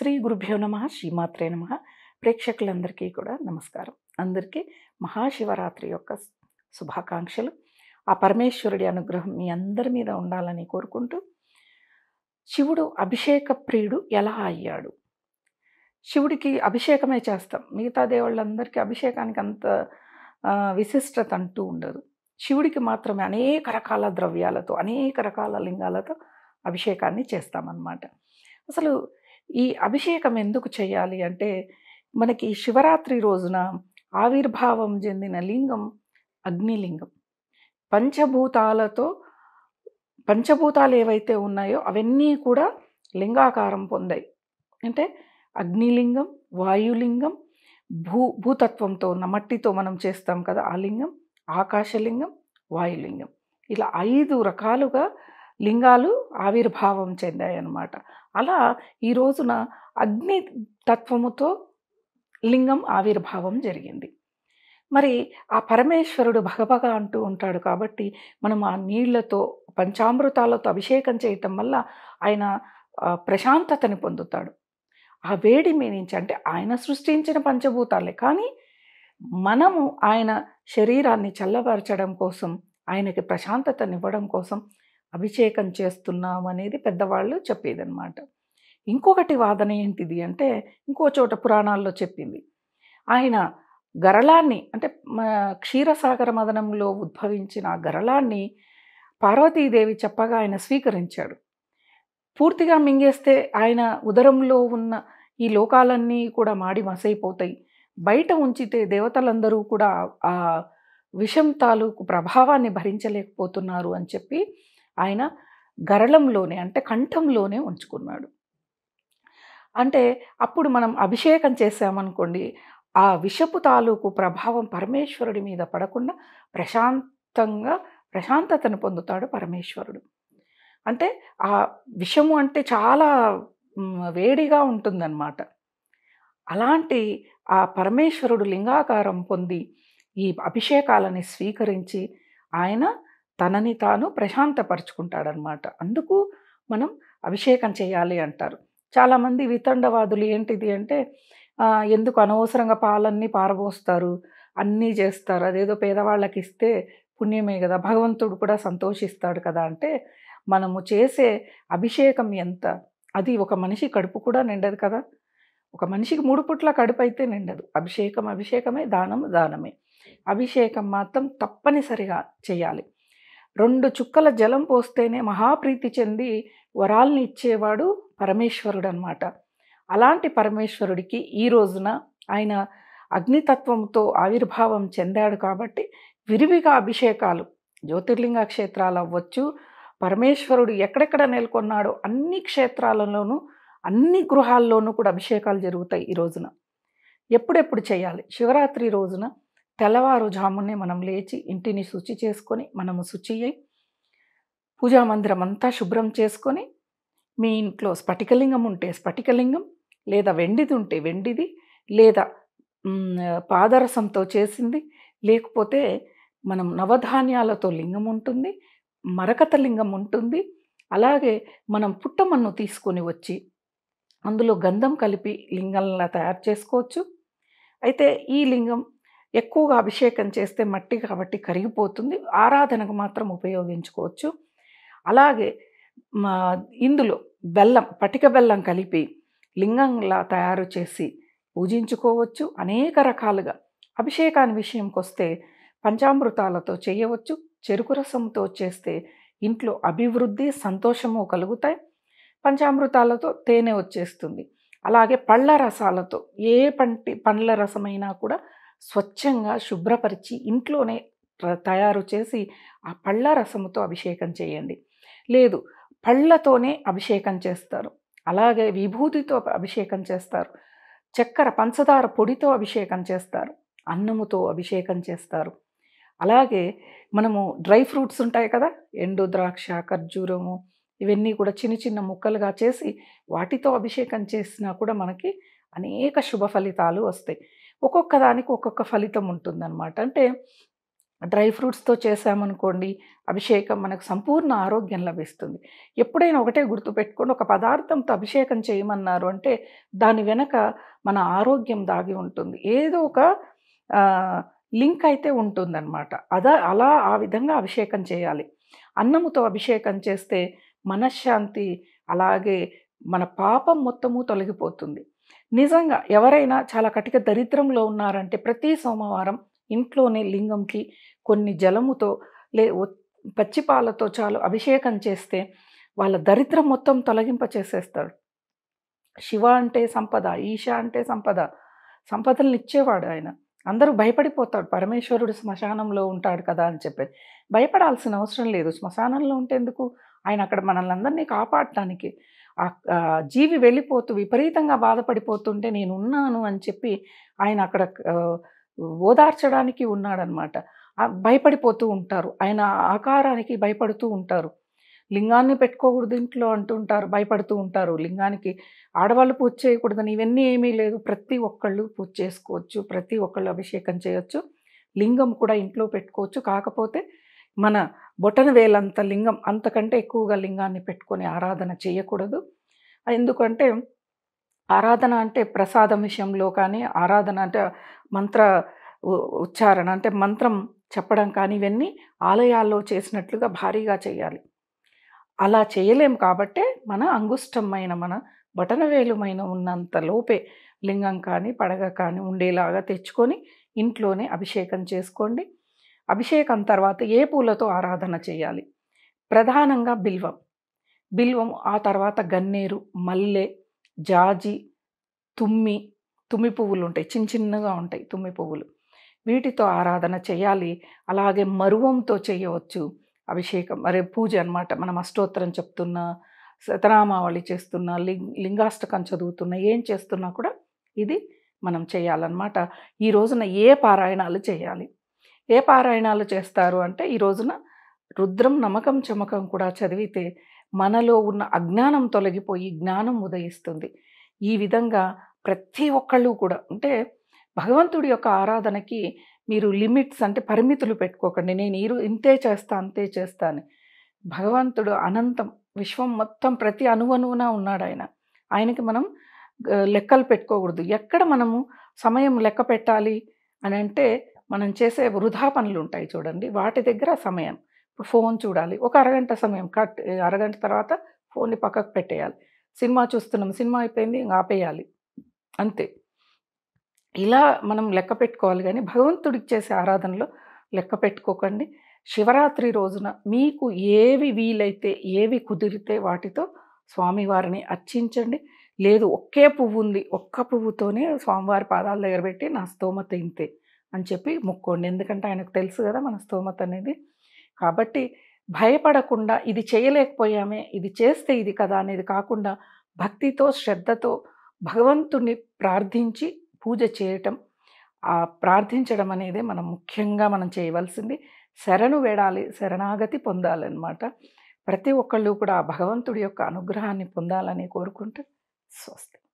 శ్రీ గురుభ్యో నమ శ్రీమాత్రే నమ ప్రేక్షకులందరికీ కూడా నమస్కారం అందరికీ మహాశివరాత్రి యొక్క శుభాకాంక్షలు ఆ పరమేశ్వరుడి అనుగ్రహం మీ అందరి మీద ఉండాలని కోరుకుంటూ శివుడు అభిషేక ప్రియుడు ఎలా అయ్యాడు శివుడికి అభిషేకమే చేస్తాం మిగతా దేవుళ్ళందరికీ అభిషేకానికి అంత విశిష్టత అంటూ ఉండదు శివుడికి మాత్రమే అనేక రకాల ద్రవ్యాలతో అనేక రకాల లింగాలతో అభిషేకాన్ని చేస్తామన్నమాట అసలు ఈ అభిషేకం ఎందుకు చేయాలి అంటే మనకి శివరాత్రి రోజున ఆవిర్భావం చెందిన లింగం అగ్నిలింగం పంచభూతాలతో పంచభూతాలు ఏవైతే ఉన్నాయో అవన్నీ కూడా లింగాకారం పొందాయి అంటే అగ్నిలింగం వాయులింగం భూ భూతత్వంతో ఉన్న మట్టితో మనం చేస్తాం కదా ఆ లింగం ఆకాశలింగం వాయులింగం ఇలా ఐదు రకాలుగా లింగాలు ఆవిర్భావం చెందాయన్నమాట అలా ఈ రోజున అగ్ని తత్వముతో లింగం ఆవిర్భావం జరిగింది మరి ఆ పరమేశ్వరుడు భగభగ అంటూ ఉంటాడు కాబట్టి మనం ఆ నీళ్లతో పంచామృతాలతో అభిషేకం చేయటం వల్ల ఆయన ప్రశాంతతని పొందుతాడు ఆ వేడి నుంచి అంటే ఆయన సృష్టించిన పంచభూతాలే కానీ మనము ఆయన శరీరాన్ని చల్లబరచడం కోసం ఆయనకి ప్రశాంతతనివ్వడం కోసం అభిషేకం చేస్తున్నాం అనేది పెద్దవాళ్ళు చెప్పేదన్నమాట ఇంకొకటి వాదన ఏంటిది అంటే ఇంకో చోట పురాణాల్లో చెప్పింది ఆయన గరళాన్ని అంటే క్షీరసాగర మదనంలో ఉద్భవించిన గరళాన్ని పార్వతీదేవి చెప్పగా ఆయన స్వీకరించాడు పూర్తిగా మింగేస్తే ఆయన ఉదరంలో ఉన్న ఈ లోకాలన్నీ కూడా మాడి మసైపోతాయి బయట ఉంచితే దేవతలందరూ కూడా ఆ విషం తాలూకు ప్రభావాన్ని భరించలేకపోతున్నారు అని చెప్పి ఆయన గరళంలోనే అంటే కంఠంలోనే ఉంచుకున్నాడు అంటే అప్పుడు మనం అభిషేకం చేశామనుకోండి ఆ విషపు తాలూకు ప్రభావం పరమేశ్వరుడి మీద పడకుండా ప్రశాంతంగా ప్రశాంతతను పొందుతాడు పరమేశ్వరుడు అంటే ఆ విషము అంటే చాలా వేడిగా ఉంటుందన్నమాట అలాంటి ఆ పరమేశ్వరుడు లింగాకారం పొంది ఈ అభిషేకాలని స్వీకరించి ఆయన తనని తాను ప్రశాంతపరుచుకుంటాడనమాట అందుకు మనం అభిషేకం చేయాలి అంటారు చాలామంది వితండవాదులు ఏంటిది అంటే ఎందుకు అనవసరంగా పాలన్నీ పారబోస్తారు అన్నీ చేస్తారు అదేదో పేదవాళ్ళకి ఇస్తే పుణ్యమే కదా భగవంతుడు కూడా సంతోషిస్తాడు కదా అంటే మనము చేసే అభిషేకం ఎంత అది ఒక మనిషి కడుపు కూడా నిండదు కదా ఒక మనిషికి మూడు పుట్ల కడుపు అయితే నిండదు అభిషేకం అభిషేకమే దానం దానమే అభిషేకం మాత్రం తప్పనిసరిగా చేయాలి రెండు చుక్కల జలం పోస్తేనే మహాప్రీతి చెంది వరాల్ని ఇచ్చేవాడు పరమేశ్వరుడు అనమాట అలాంటి పరమేశ్వరుడికి ఈ రోజున ఆయన అగ్నితత్వంతో ఆవిర్భావం చెందాడు కాబట్టి విరివిగా అభిషేకాలు జ్యోతిర్లింగ క్షేత్రాలు అవ్వచ్చు పరమేశ్వరుడు ఎక్కడెక్కడ నెలకొన్నాడో అన్ని క్షేత్రాలలోనూ అన్ని గృహాల్లోనూ కూడా అభిషేకాలు జరుగుతాయి ఈ రోజున ఎప్పుడెప్పుడు చేయాలి శివరాత్రి రోజున తెల్లవారుజామునే మనం లేచి ఇంటిని శుచి చేసుకొని మనము శుచి అయి పూజామందిరం మందిరం అంతా శుభ్రం చేసుకొని మీ ఇంట్లో స్ఫటికలింగం ఉంటే స్ఫటికలింగం లేదా వెండిది ఉంటే వెండిది లేదా పాదరసంతో చేసింది లేకపోతే మనం నవధాన్యాలతో లింగం ఉంటుంది మరకత లింగం ఉంటుంది అలాగే మనం పుట్టమన్ను తీసుకొని వచ్చి అందులో గంధం కలిపి లింగంలా తయారు చేసుకోవచ్చు అయితే ఈ లింగం ఎక్కువగా అభిషేకం చేస్తే మట్టి కాబట్టి కరిగిపోతుంది ఆరాధనకు మాత్రం ఉపయోగించుకోవచ్చు అలాగే ఇందులో బెల్లం పటిక బెల్లం కలిపి లింగంలా తయారు చేసి పూజించుకోవచ్చు అనేక రకాలుగా అభిషేకాన్ని విషయంకి వస్తే పంచామృతాలతో చేయవచ్చు చెరుకు రసంతో చేస్తే ఇంట్లో అభివృద్ధి సంతోషము కలుగుతాయి పంచామృతాలతో తేనె వచ్చేస్తుంది అలాగే పళ్ళ రసాలతో ఏ పంటి పండ్ల రసమైనా కూడా స్వచ్ఛంగా శుభ్రపరిచి ఇంట్లోనే తయారు చేసి ఆ పళ్ళ రసముతో అభిషేకం చేయండి లేదు పళ్ళతోనే అభిషేకం చేస్తారు అలాగే విభూతితో అభిషేకం చేస్తారు చక్కెర పంచదార పొడితో అభిషేకం చేస్తారు అన్నముతో అభిషేకం చేస్తారు అలాగే మనము డ్రై ఫ్రూట్స్ ఉంటాయి కదా ఎండు ద్రాక్ష ఖర్జూరము ఇవన్నీ కూడా చిన్న చిన్న ముక్కలుగా చేసి వాటితో అభిషేకం చేసినా కూడా మనకి అనేక శుభ ఫలితాలు వస్తాయి ఒక్కొక్క దానికి ఒక్కొక్క ఫలితం ఉంటుందన్నమాట అంటే డ్రై ఫ్రూట్స్తో చేసామనుకోండి అభిషేకం మనకు సంపూర్ణ ఆరోగ్యం లభిస్తుంది ఎప్పుడైనా ఒకటే గుర్తుపెట్టుకోండి ఒక పదార్థంతో అభిషేకం చేయమన్నారు అంటే దాని వెనక మన ఆరోగ్యం దాగి ఉంటుంది ఏదో ఒక లింక్ అయితే ఉంటుందన్నమాట అదా అలా ఆ విధంగా అభిషేకం చేయాలి అన్నముతో అభిషేకం చేస్తే మనశ్శాంతి అలాగే మన పాపం మొత్తము తొలగిపోతుంది నిజంగా ఎవరైనా చాలా కటిక దరిద్రంలో ఉన్నారంటే ప్రతి సోమవారం ఇంట్లోనే లింగంకి కొన్ని జలముతో లే పచ్చిపాలతో చాలు అభిషేకం చేస్తే వాళ్ళ దరిద్రం మొత్తం తొలగింప చేసేస్తాడు శివ అంటే సంపద ఈశ అంటే సంపద సంపదలను ఇచ్చేవాడు ఆయన అందరూ భయపడిపోతాడు పరమేశ్వరుడు శ్మశానంలో ఉంటాడు కదా అని చెప్పి భయపడాల్సిన అవసరం లేదు శ్మశానంలో ఉంటే ఎందుకు ఆయన అక్కడ మనల్ని అందరినీ కాపాడటానికి జీవి వెళ్ళిపోతూ విపరీతంగా బాధపడిపోతుంటే నేను ఉన్నాను అని చెప్పి ఆయన అక్కడ ఓదార్చడానికి ఉన్నాడనమాట భయపడిపోతూ ఉంటారు ఆయన ఆకారానికి భయపడుతూ ఉంటారు లింగాన్ని పెట్టుకోకూడదు ఇంట్లో అంటుంటారు భయపడుతూ ఉంటారు లింగానికి ఆడవాళ్ళు పూజ చేయకూడదని ఇవన్నీ ఏమీ లేదు ప్రతి ఒక్కళ్ళు పూజ చేసుకోవచ్చు ప్రతి ఒక్కళ్ళు అభిషేకం చేయొచ్చు లింగం కూడా ఇంట్లో పెట్టుకోవచ్చు కాకపోతే మన బొటనవేలంత లింగం అంతకంటే ఎక్కువగా లింగాన్ని పెట్టుకొని ఆరాధన చేయకూడదు ఎందుకంటే ఆరాధన అంటే ప్రసాదం విషయంలో కానీ ఆరాధన అంటే మంత్ర ఉచ్చారణ అంటే మంత్రం చెప్పడం కానీ ఇవన్నీ ఆలయాల్లో చేసినట్లుగా భారీగా చేయాలి అలా చేయలేం కాబట్టే మన అంగుష్టమైన మన బటనవేలుమైన ఉన్నంత లోపే లింగం కానీ పడగ కానీ ఉండేలాగా తెచ్చుకొని ఇంట్లోనే అభిషేకం చేసుకోండి అభిషేకం తర్వాత ఏ పూలతో ఆరాధన చేయాలి ప్రధానంగా బిల్వం బిల్వం ఆ తర్వాత గన్నేరు మల్లె జాజి తుమ్మి తుమ్మి పువ్వులు ఉంటాయి చిన్న చిన్నగా ఉంటాయి తుమ్మి పువ్వులు వీటితో ఆరాధన చేయాలి అలాగే మరువంతో చేయవచ్చు అభిషేకం మరి పూజ అనమాట మనం అష్టోత్తరం చెప్తున్నా శతనామావళి చేస్తున్నా లింగ్ లింగాష్టకం చదువుతున్నా ఏం చేస్తున్నా కూడా ఇది మనం చేయాలన్నమాట ఈ రోజున ఏ పారాయణాలు చేయాలి ఏ పారాయణాలు చేస్తారు అంటే ఈ రోజున రుద్రం నమ్మకం చమకం కూడా చదివితే మనలో ఉన్న అజ్ఞానం తొలగిపోయి జ్ఞానం ఉదయిస్తుంది ఈ విధంగా ప్రతి ఒక్కళ్ళు కూడా అంటే భగవంతుడి యొక్క ఆరాధనకి మీరు లిమిట్స్ అంటే పరిమితులు పెట్టుకోకండి నేను ఈరు ఇంతే చేస్తా అంతే చేస్తాను భగవంతుడు అనంతం విశ్వం మొత్తం ప్రతి అనువునా ఉన్నాడు ఆయన ఆయనకి మనం లెక్కలు పెట్టుకోకూడదు ఎక్కడ మనము సమయం లెక్క పెట్టాలి అని అంటే మనం చేసే వృధా పనులు ఉంటాయి చూడండి వాటి దగ్గర సమయం ఇప్పుడు ఫోన్ చూడాలి ఒక అరగంట సమయం కట్ అరగంట తర్వాత ఫోన్ని పక్కకు పెట్టేయాలి సినిమా చూస్తున్నాం సినిమా అయిపోయింది ఇంకా ఆపేయాలి అంతే ఇలా మనం లెక్క పెట్టుకోవాలి కానీ భగవంతుడికి చేసే ఆరాధనలో లెక్క పెట్టుకోకండి శివరాత్రి రోజున మీకు ఏవి వీలైతే ఏవి కుదిరితే వాటితో స్వామివారిని అర్చించండి లేదు ఒకే పువ్వు ఉంది ఒక్క పువ్వుతోనే స్వామివారి పాదాల దగ్గర పెట్టి నా స్తోమత ఇంతే అని చెప్పి మొక్కోండి ఎందుకంటే ఆయనకు తెలుసు కదా మన స్తోమత అనేది కాబట్టి భయపడకుండా ఇది చేయలేకపోయామే ఇది చేస్తే ఇది కదా అనేది కాకుండా భక్తితో శ్రద్ధతో భగవంతుని ప్రార్థించి పూజ చేయటం ఆ ప్రార్థించడం అనేది మనం ముఖ్యంగా మనం చేయవలసింది శరణు వేడాలి శరణాగతి పొందాలన్నమాట ప్రతి ఒక్కళ్ళు కూడా భగవంతుడి యొక్క అనుగ్రహాన్ని పొందాలని కోరుకుంటూ స్వస్తి